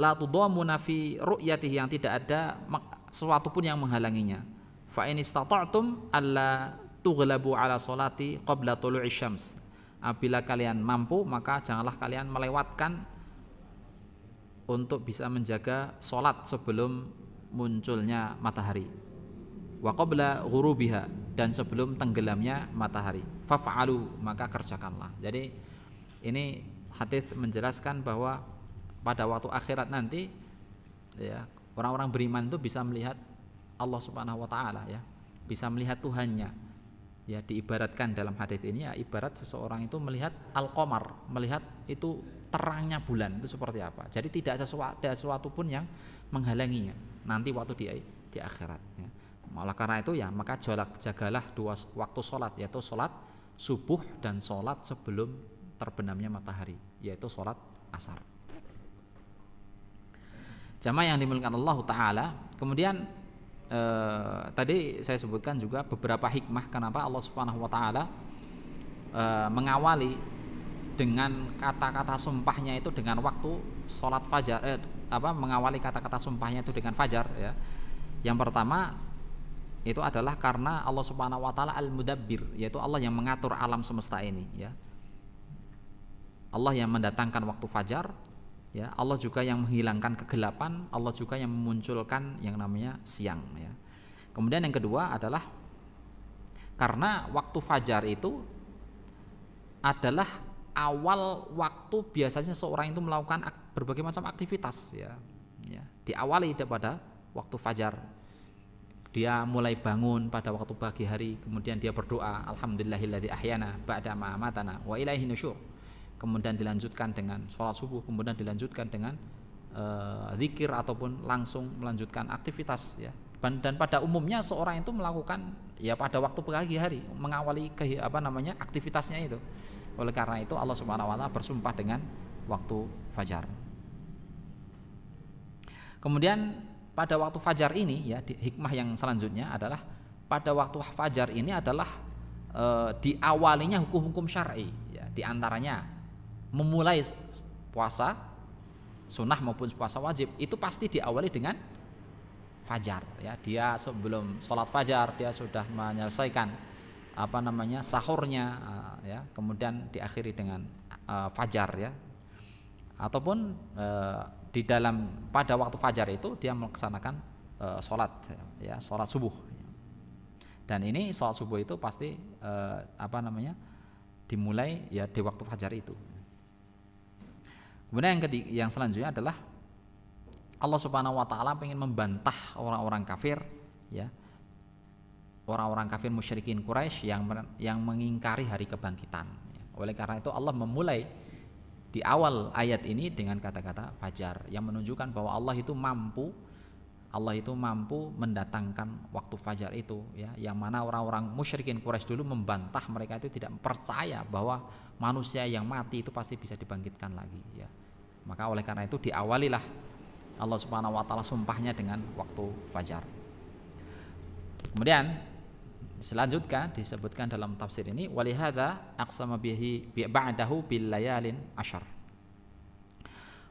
la tudamuna nafi ru'yatihi yang tidak ada sesuatu pun yang menghalanginya. Fa in istata'tum alla tughlabu ala solati qabla tulu'i syams. Apabila kalian mampu, maka janganlah kalian melewatkan untuk bisa menjaga solat sebelum munculnya matahari. Wa qabla ghurubiha dan sebelum tenggelamnya matahari. Fa'alu maka kerjakanlah. Jadi ini hadis menjelaskan bahwa pada waktu akhirat nanti ya Orang-orang beriman itu bisa melihat Allah Subhanahu wa taala ya, bisa melihat Tuhannya. Ya diibaratkan dalam hadis ini ya ibarat seseorang itu melihat al-qamar, melihat itu terangnya bulan itu seperti apa. Jadi tidak sesuatu, ada sesuatu pun yang menghalanginya nanti waktu di di akhirat ya. Malah karena itu ya maka jolak, jagalah dua waktu sholat yaitu sholat subuh dan sholat sebelum terbenamnya matahari yaitu sholat asar. Jamaah yang dimulakan Allah taala. Kemudian eh, tadi saya sebutkan juga beberapa hikmah kenapa Allah Subhanahu wa taala eh, mengawali dengan kata-kata sumpahnya itu dengan waktu sholat fajar eh, apa mengawali kata-kata sumpahnya itu dengan fajar ya. Yang pertama itu adalah karena Allah Subhanahu wa taala al-mudabbir, yaitu Allah yang mengatur alam semesta ini ya. Allah yang mendatangkan waktu fajar, ya Allah juga yang menghilangkan kegelapan Allah juga yang memunculkan yang namanya siang ya kemudian yang kedua adalah karena waktu fajar itu adalah awal waktu biasanya seorang itu melakukan berbagai macam aktivitas ya, ya. diawali pada waktu fajar dia mulai bangun pada waktu pagi hari kemudian dia berdoa alhamdulillahilladzi ahyana ba'da ma matana wa ilaihi nusyur kemudian dilanjutkan dengan sholat subuh, kemudian dilanjutkan dengan uh, zikir ataupun langsung melanjutkan aktivitas ya. Dan pada umumnya seorang itu melakukan ya pada waktu pagi hari mengawali ke, apa namanya aktivitasnya itu. Oleh karena itu Allah Subhanahu wa taala bersumpah dengan waktu fajar. Kemudian pada waktu fajar ini ya di, hikmah yang selanjutnya adalah pada waktu fajar ini adalah e, diawalinya hukum-hukum syar'i ya di antaranya memulai puasa sunnah maupun puasa wajib itu pasti diawali dengan fajar ya dia sebelum sholat fajar dia sudah menyelesaikan apa namanya sahurnya eh, ya kemudian diakhiri dengan uh, fajar ya ataupun uh, di dalam pada waktu fajar itu dia melaksanakan uh, sholat ya sholat subuh dan ini sholat subuh itu pasti apa namanya dimulai ya di waktu fajar itu Kemudian yang ketiga, yang selanjutnya adalah Allah Subhanahu wa taala ingin membantah orang-orang kafir ya. Orang-orang kafir musyrikin Quraisy yang yang mengingkari hari kebangkitan. Ya. Oleh karena itu Allah memulai di awal ayat ini dengan kata-kata fajar yang menunjukkan bahwa Allah itu mampu Allah itu mampu mendatangkan waktu fajar itu ya yang mana orang-orang musyrikin Quraisy dulu membantah mereka itu tidak percaya bahwa manusia yang mati itu pasti bisa dibangkitkan lagi ya maka oleh karena itu diawalilah Allah Subhanahu wa taala sumpahnya dengan waktu fajar kemudian selanjutnya disebutkan dalam tafsir ini walihada aqsama bihi ba'dahu bil layalin asyar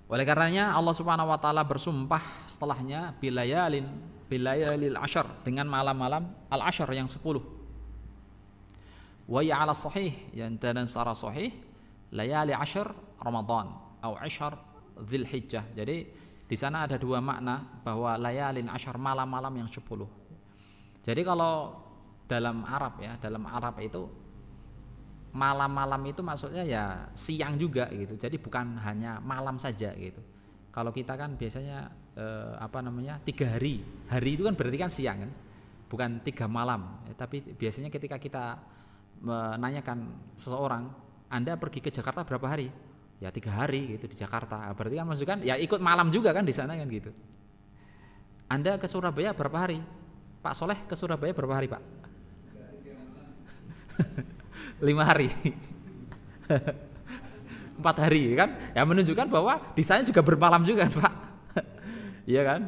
oleh karenanya Allah Subhanahu wa taala bersumpah setelahnya bilayalin bilayalil ashar dengan malam-malam al-ashar yang 10. Wa ya ala sahih yang dan secara sahih layali ashar Ramadan atau ashar Dzulhijjah. Jadi di sana ada dua makna bahwa layalin ashar malam-malam yang 10. Jadi kalau dalam Arab ya, dalam Arab itu malam-malam itu maksudnya ya siang juga gitu. Jadi bukan hanya malam saja gitu. Kalau kita kan biasanya eh, apa namanya tiga hari. Hari itu kan berarti kan siang kan, bukan tiga malam. Ya, tapi biasanya ketika kita menanyakan seseorang, anda pergi ke Jakarta berapa hari? Ya tiga hari gitu di Jakarta. Ah, berarti kan maksud kan ya ikut malam juga kan di sana kan gitu. Anda ke Surabaya berapa hari? Pak Soleh ke Surabaya berapa hari Pak? lima hari empat hari ya kan ya menunjukkan bahwa di sana juga bermalam juga pak iya kan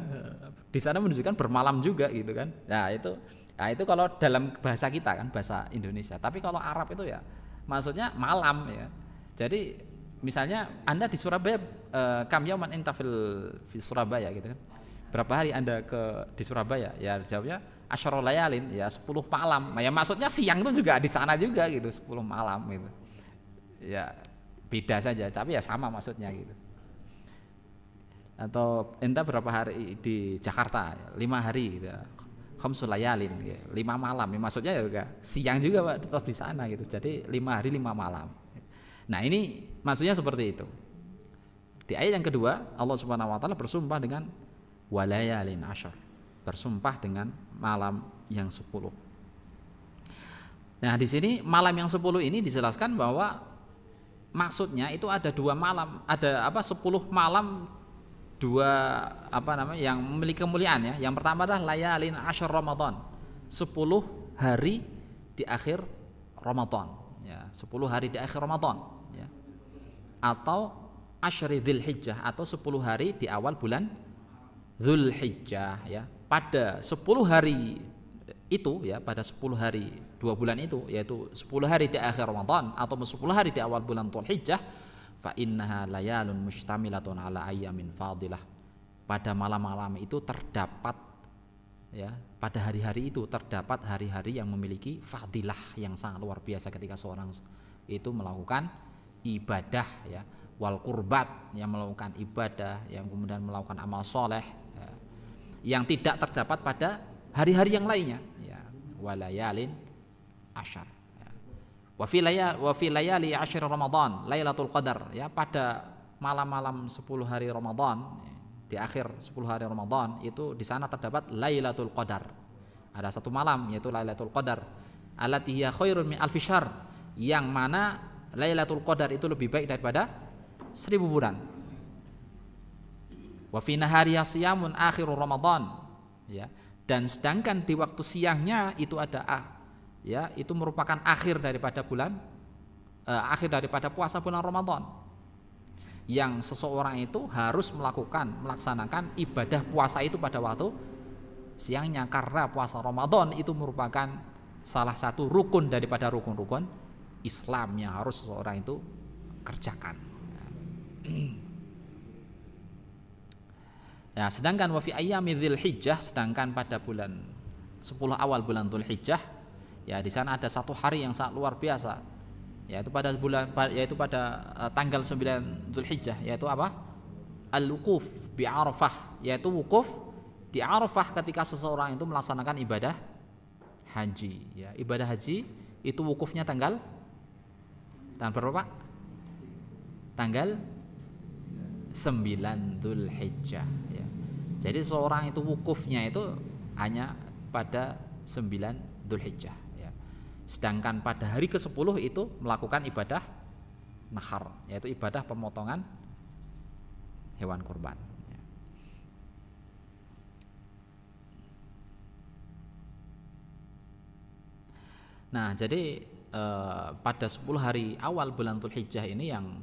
di sana menunjukkan bermalam juga gitu kan nah itu nah itu kalau dalam bahasa kita kan bahasa Indonesia tapi kalau Arab itu ya maksudnya malam ya jadi misalnya anda di Surabaya eh, Intafil di Surabaya gitu kan berapa hari anda ke di Surabaya ya jawabnya asyarul layalin ya 10 malam. Nah, ya maksudnya siang itu juga di sana juga gitu, 10 malam gitu. Ya beda saja, tapi ya sama maksudnya gitu. Atau entah berapa hari di Jakarta, lima hari gitu. Khamsul layalin gitu. lima malam. Ya, maksudnya juga siang juga Pak tetap di sana gitu. Jadi lima hari lima malam. Nah, ini maksudnya seperti itu. Di ayat yang kedua, Allah Subhanahu wa taala bersumpah dengan walayalin asyar bersumpah dengan malam yang sepuluh. Nah, di sini malam yang sepuluh ini dijelaskan bahwa maksudnya itu ada dua malam, ada apa sepuluh malam dua apa namanya yang memiliki kemuliaan ya. Yang pertama adalah layalin asyar Ramadan. sepuluh hari di akhir Ramadan ya, sepuluh hari di akhir Ramadan ya. Atau asyri dzulhijjah atau sepuluh hari di awal bulan dzulhijjah ya pada 10 hari itu ya pada 10 hari dua bulan itu yaitu 10 hari di akhir Ramadan atau 10 hari di awal bulan Dzulhijjah Hijjah fa innaha layalun mustamilatun ala ayyamin fadilah pada malam-malam itu terdapat ya pada hari-hari itu terdapat hari-hari yang memiliki fadilah yang sangat luar biasa ketika seorang itu melakukan ibadah ya wal kurbat yang melakukan ibadah yang kemudian melakukan amal soleh yang tidak terdapat pada hari-hari yang lainnya ya walayalin ashar. Ya. wa fi wa fi layali ramadan lailatul qadar ya pada malam-malam 10 hari Ramadan ya, di akhir 10 hari Ramadan itu di sana terdapat lailatul qadar ada satu malam yaitu lailatul qadar alati hiya khairun min alfishar yang mana lailatul qadar itu lebih baik daripada seribu bulan Wa fi siyamun akhiru Ya. Dan sedangkan di waktu siangnya itu ada ah, ya, itu merupakan akhir daripada bulan eh, akhir daripada puasa bulan Ramadan. Yang seseorang itu harus melakukan melaksanakan ibadah puasa itu pada waktu siangnya karena puasa Ramadan itu merupakan salah satu rukun daripada rukun-rukun Islam yang harus seseorang itu kerjakan. Ya, sedangkan wa fi ayyami dzulhijjah sedangkan pada bulan 10 awal bulan dzulhijjah ya di sana ada satu hari yang sangat luar biasa yaitu pada bulan yaitu pada eh, tanggal 9 dzulhijjah yaitu apa? Al-wukuf bi Arafah yaitu wukuf di Arafah ketika seseorang itu melaksanakan ibadah haji ya ibadah haji itu wukufnya tanggal tanggal berapa Pak? tanggal 9 Dzulhijjah jadi hmm. seorang itu wukufnya itu hanya pada 9 Dzulhijjah ya. Sedangkan pada hari ke-10 itu melakukan ibadah nahar, yaitu ibadah pemotongan hewan kurban. Ya. Nah, jadi eh, pada 10 hari awal bulan Dzulhijjah ini yang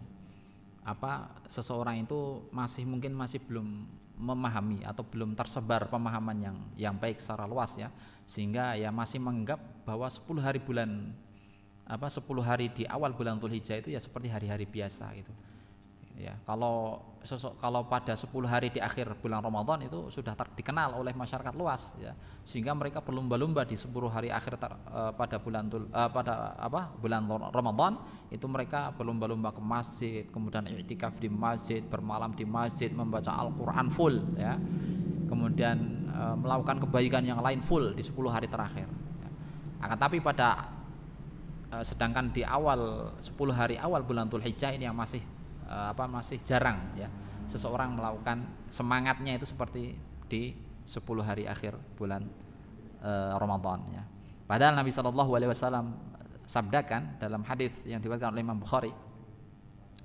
apa seseorang itu masih mungkin masih belum memahami atau belum tersebar pemahaman yang yang baik secara luas ya sehingga ya masih menganggap bahwa 10 hari bulan apa 10 hari di awal bulan Dzulhijjah itu ya seperti hari-hari biasa gitu ya kalau sosok kalau pada 10 hari di akhir bulan Ramadan itu sudah ter, dikenal oleh masyarakat luas ya sehingga mereka berlomba-lomba di 10 hari akhir ter, uh, pada bulan uh, pada apa bulan Ramadan itu mereka berlomba-lomba ke masjid kemudian iktikaf di masjid bermalam di masjid membaca Al-Qur'an full ya kemudian uh, melakukan kebaikan yang lain full di 10 hari terakhir ya. akan tapi pada sedangkan di awal 10 hari awal bulan Dzulhijjah ini yang masih Eh, apa masih jarang ya seseorang melakukan semangatnya itu seperti di 10 hari akhir bulan uh, Ramadan ya. Padahal Nabi Shallallahu alaihi wasallam sabdakan dalam hadis yang diriwayatkan oleh Imam Bukhari,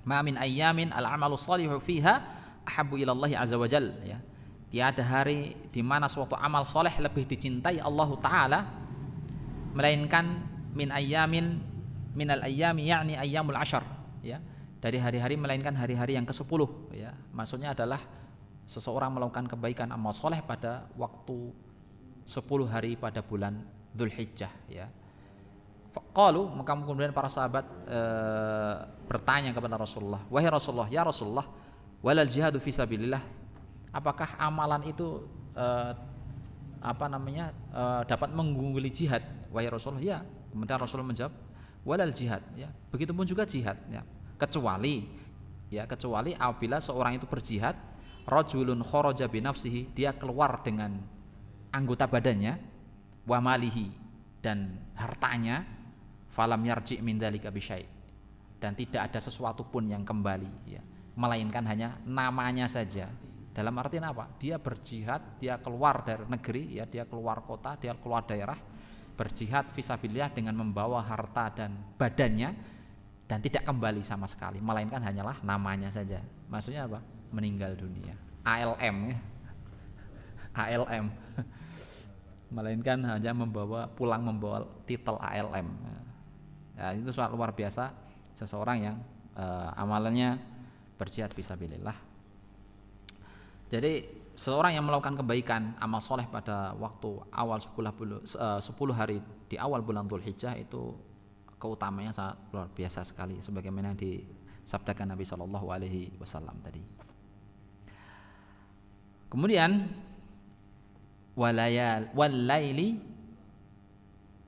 "Ma min ayyamin al-amalu salihu fiha ahabbu ila Allah azza wajal." Ya. Tiada hari di mana suatu amal soleh lebih dicintai Allah taala melainkan min ayyamin min al-ayyami yakni ayyamul ashar ya dari hari-hari melainkan hari-hari yang ke-10 ya. Maksudnya adalah seseorang melakukan kebaikan amal soleh pada waktu 10 hari pada bulan Dzulhijjah ya. kalau maka kemudian para sahabat e, bertanya kepada Rasulullah, "Wahai Rasulullah, ya Rasulullah, walal jihadu fi sabilillah, apakah amalan itu e, apa namanya e, dapat mengungguli jihad?" Wahai Rasulullah, ya. Kemudian Rasulullah menjawab, "Walal jihad," ya. Begitupun juga jihad, ya kecuali ya kecuali apabila seorang itu berjihad rajulun kharaja binafsihi dia keluar dengan anggota badannya wa dan hartanya falam yarji min dzalika dan tidak ada sesuatu pun yang kembali ya melainkan hanya namanya saja dalam arti apa dia berjihad dia keluar dari negeri ya dia keluar kota dia keluar daerah berjihad visabilillah dengan membawa harta dan badannya dan tidak kembali sama sekali melainkan hanyalah namanya saja maksudnya apa meninggal dunia ALM ya ALM melainkan hanya membawa pulang membawa titel ALM ya, itu soal luar biasa seseorang yang uh, amalannya berjihad visabilillah jadi seseorang yang melakukan kebaikan amal soleh pada waktu awal 10 eh, hari di awal bulan Dzulhijjah itu keutamanya sangat luar biasa sekali sebagaimana yang disabdakan Nabi Shallallahu Alaihi Wasallam tadi. Kemudian walayal walaili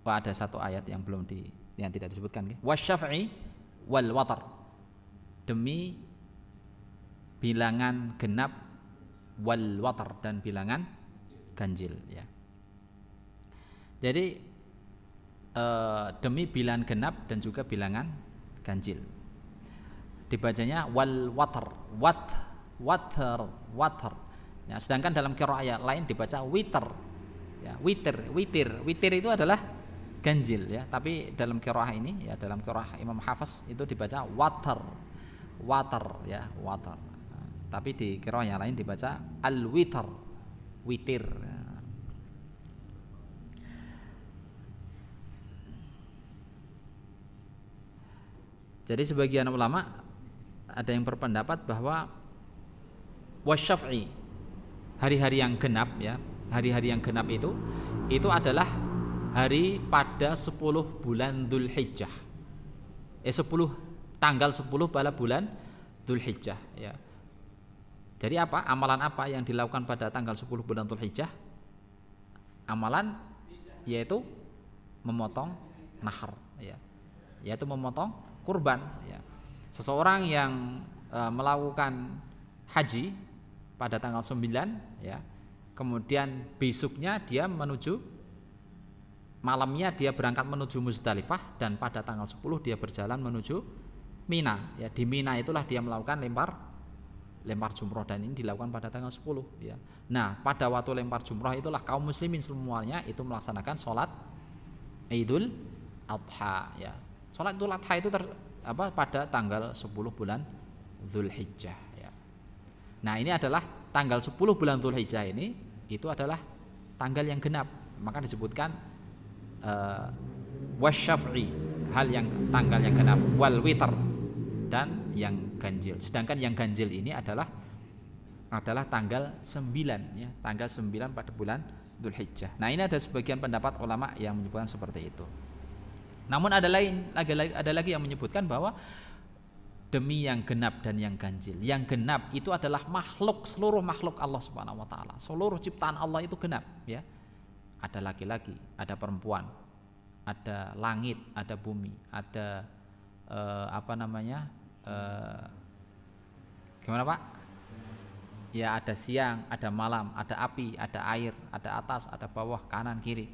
wa oh, ada satu ayat yang belum di yang tidak disebutkan wasyafi wal watar demi bilangan genap wal watar dan bilangan ganjil ya. Jadi Eh, demi bilangan genap dan juga bilangan ganjil. Dibacanya wal water, wat, water, water. Ya, sedangkan dalam kiroaya lain dibaca witer. Ya, witer, witir, witir itu adalah ganjil ya, tapi dalam kiroah ini ya dalam kiroah Imam Hafiz itu dibaca water, water, ya, water. Tapi di kiroah yang lain dibaca al witer, Witir. Ya Jadi sebagian ulama ada yang berpendapat bahwa wasyaf'i hari-hari yang genap ya, hari-hari yang genap itu itu adalah hari pada 10 bulan Dzulhijjah. Eh 10 tanggal 10 pada bulan Dzulhijjah ya. Jadi apa? Amalan apa yang dilakukan pada tanggal 10 bulan hijjah Amalan yaitu memotong nahar ya. Yaitu memotong kurban ya. Seseorang yang e, melakukan haji pada tanggal 9 ya. Kemudian besoknya dia menuju malamnya dia berangkat menuju Muzdalifah dan pada tanggal 10 dia berjalan menuju Mina ya di Mina itulah dia melakukan lempar lempar jumroh dan ini dilakukan pada tanggal 10 ya. Nah, pada waktu lempar jumroh itulah kaum muslimin semuanya itu melaksanakan sholat Idul Adha ya. Sholat Idul Adha itu ter, apa, pada tanggal 10 bulan Zulhijjah. Ya. Nah ini adalah tanggal 10 bulan Zulhijjah ini itu adalah tanggal yang genap. Maka disebutkan uh, wasyafi hal yang tanggal yang genap wal dan yang ganjil. Sedangkan yang ganjil ini adalah adalah tanggal 9 ya, tanggal 9 pada bulan Dzulhijjah. Nah, ini ada sebagian pendapat ulama yang menyebutkan seperti itu. Namun ada lain ada lagi yang menyebutkan bahwa demi yang genap dan yang ganjil. Yang genap itu adalah makhluk seluruh makhluk Allah Subhanahu wa taala. Seluruh ciptaan Allah itu genap, ya. Ada laki-laki, ada perempuan, ada langit, ada bumi, ada eh, apa namanya? Eh, gimana, Pak? Ya, ada siang, ada malam, ada api, ada air, ada atas, ada bawah, kanan, kiri.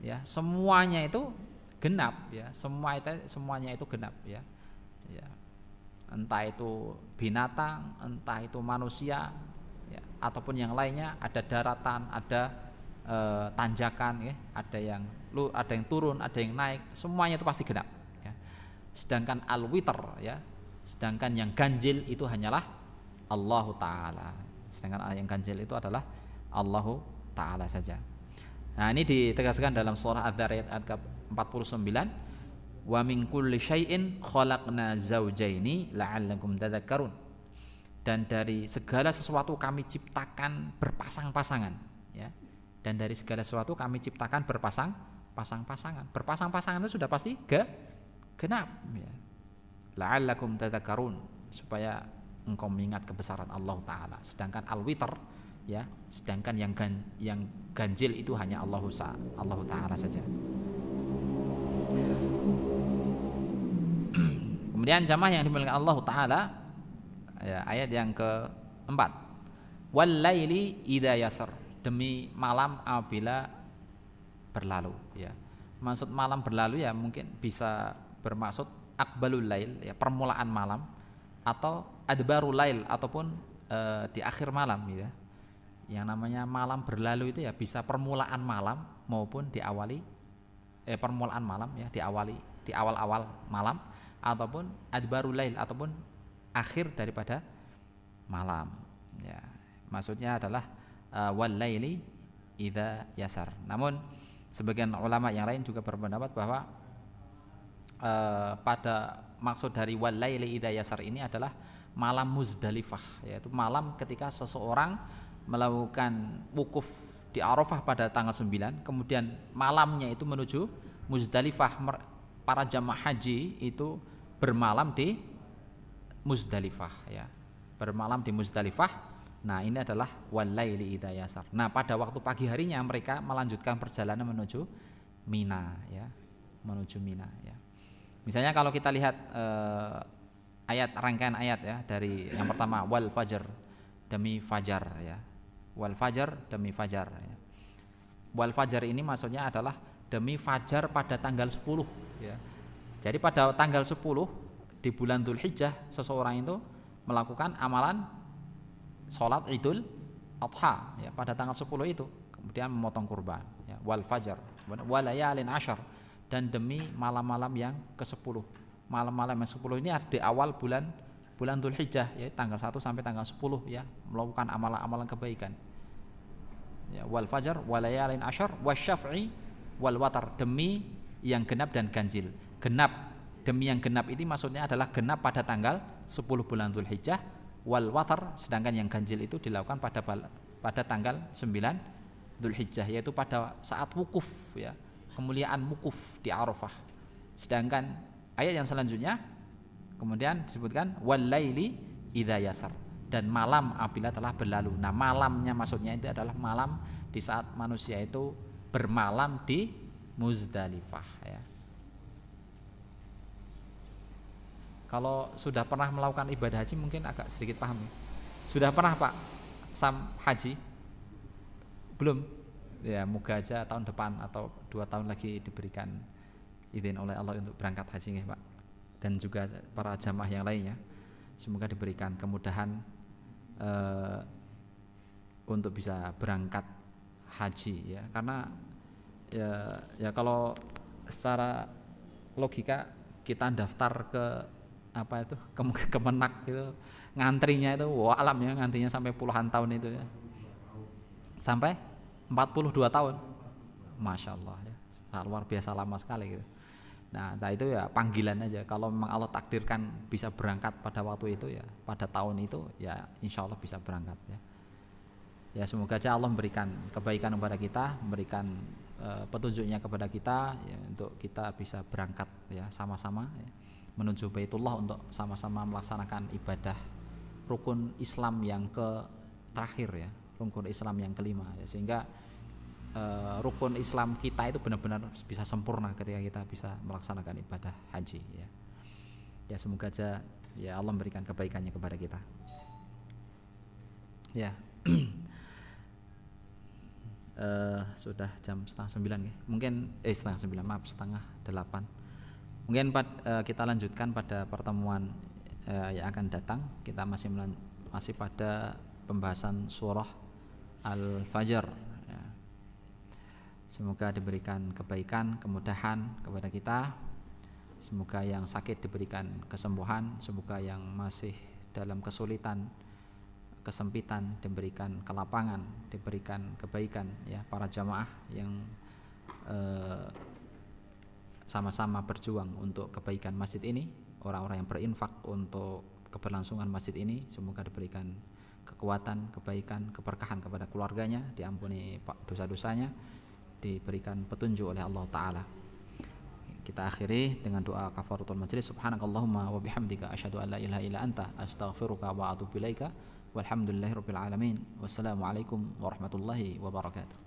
Ya, semuanya itu genap ya semua itu semuanya itu genap ya ya entah itu binatang entah itu manusia ya, ataupun yang lainnya ada daratan ada e, tanjakan ya ada yang lu ada yang turun ada yang naik semuanya itu pasti genap ya. sedangkan al ya sedangkan yang ganjil itu hanyalah Allah Taala sedangkan yang ganjil itu adalah allahu Taala saja nah ini ditegaskan dalam surah Ad-Dariyat 49 wa min kulli syai'in khalaqna zaujaini la'allakum tadhakkarun dan dari segala sesuatu kami ciptakan berpasang-pasangan ya dan dari segala sesuatu kami ciptakan berpasang pasang-pasangan berpasang-pasangan itu sudah pasti ke genap ya la'allakum tadhakkarun supaya engkau mengingat kebesaran Allah taala sedangkan al-witr ya sedangkan yang gan, yang ganjil itu hanya Allah Allah taala saja Kemudian jamaah yang dimiliki Allah taala ya, ayat yang keempat. Wallayli idha yasr. Demi malam apabila berlalu ya. Maksud malam berlalu ya mungkin bisa bermaksud akbalul lail ya permulaan malam atau adbarul lail ataupun e, di akhir malam ya. Yang namanya malam berlalu itu ya bisa permulaan malam maupun diawali eh, permulaan malam ya diawali di awal-awal malam ataupun adbarul lail ataupun akhir daripada malam ya maksudnya adalah uh, wal laili idza yasar namun sebagian ulama yang lain juga berpendapat bahwa uh, pada maksud dari wal laili idza yasar ini adalah malam muzdalifah yaitu malam ketika seseorang melakukan wukuf di Arafah pada tanggal 9 kemudian malamnya itu menuju Muzdalifah para jamaah haji itu bermalam di Muzdalifah ya bermalam di Muzdalifah nah ini adalah walaili idayasar nah pada waktu pagi harinya mereka melanjutkan perjalanan menuju Mina ya menuju Mina ya misalnya kalau kita lihat eh, ayat rangkaian ayat ya dari yang pertama wal fajar demi fajar ya wal fajar demi fajar wal fajar ini maksudnya adalah demi fajar pada tanggal 10 ya. jadi pada tanggal 10 di bulan Dhul Hijjah seseorang itu melakukan amalan sholat idul adha ya, pada tanggal 10 itu kemudian memotong kurban ya, wal fajar walayalin ashar dan demi malam-malam yang ke-10 malam-malam yang ke-10 ini di awal bulan bulan hijjah ya tanggal 1 sampai tanggal 10 ya melakukan amalan-amalan kebaikan. Ya, wal fajar walayalin asyar wasyafi wal watar demi yang genap dan ganjil. Genap demi yang genap ini maksudnya adalah genap pada tanggal 10 bulan hijjah wal watar sedangkan yang ganjil itu dilakukan pada pada tanggal 9 hijjah yaitu pada saat wukuf ya. Kemuliaan wukuf di Arafah. Sedangkan ayat yang selanjutnya Kemudian disebutkan walaili idayasar dan malam apabila telah berlalu. Nah, malamnya maksudnya itu adalah malam di saat manusia itu bermalam di Muzdalifah ya. Kalau sudah pernah melakukan ibadah haji mungkin agak sedikit paham. Ya. Sudah pernah Pak Sam haji? Belum? Ya, moga aja tahun depan atau dua tahun lagi diberikan izin oleh Allah untuk berangkat haji nih Pak dan juga para jamaah yang lainnya semoga diberikan kemudahan eh, untuk bisa berangkat haji ya karena ya, ya kalau secara logika kita daftar ke apa itu ke, kemenak itu ngantrinya itu wah alam ya ngantrinya sampai puluhan tahun itu ya sampai 42 tahun Masya Allah ya luar biasa lama sekali gitu Nah, nah itu ya panggilan aja. Kalau memang Allah takdirkan bisa berangkat pada waktu itu ya, pada tahun itu ya insya Allah bisa berangkat ya. Ya semoga aja Allah memberikan kebaikan kepada kita, memberikan uh, petunjuknya kepada kita ya, untuk kita bisa berangkat ya sama-sama ya, menuju Baitullah untuk sama-sama melaksanakan ibadah rukun Islam yang ke terakhir ya, rukun Islam yang kelima ya, sehingga Eh, rukun Islam kita itu benar-benar bisa sempurna ketika kita bisa melaksanakan ibadah haji ya. Ya semoga aja ya Allah memberikan kebaikannya kepada kita. Ya. Uh, sudah jam setengah sembilan ya mungkin eh setengah sembilan maaf setengah delapan mungkin pad, uh, kita lanjutkan pada pertemuan uh, yang akan datang kita masih masih pada pembahasan surah al-fajr Semoga diberikan kebaikan, kemudahan kepada kita. Semoga yang sakit diberikan kesembuhan, semoga yang masih dalam kesulitan, kesempitan diberikan kelapangan, diberikan kebaikan ya para jamaah yang sama eh, sama-sama berjuang untuk kebaikan masjid ini, orang-orang yang berinfak untuk keberlangsungan masjid ini, semoga diberikan kekuatan, kebaikan, keberkahan kepada keluarganya, diampuni dosa-dosanya diberikan petunjuk oleh Allah taala. Kita akhiri dengan doa kafaratul majlis subhanakallahumma wa bihamdika asyhadu an la ilaha illa anta astaghfiruka wa atubu ilaika walhamdulillahirabbil alamin. Wassalamualaikum warahmatullahi wabarakatuh.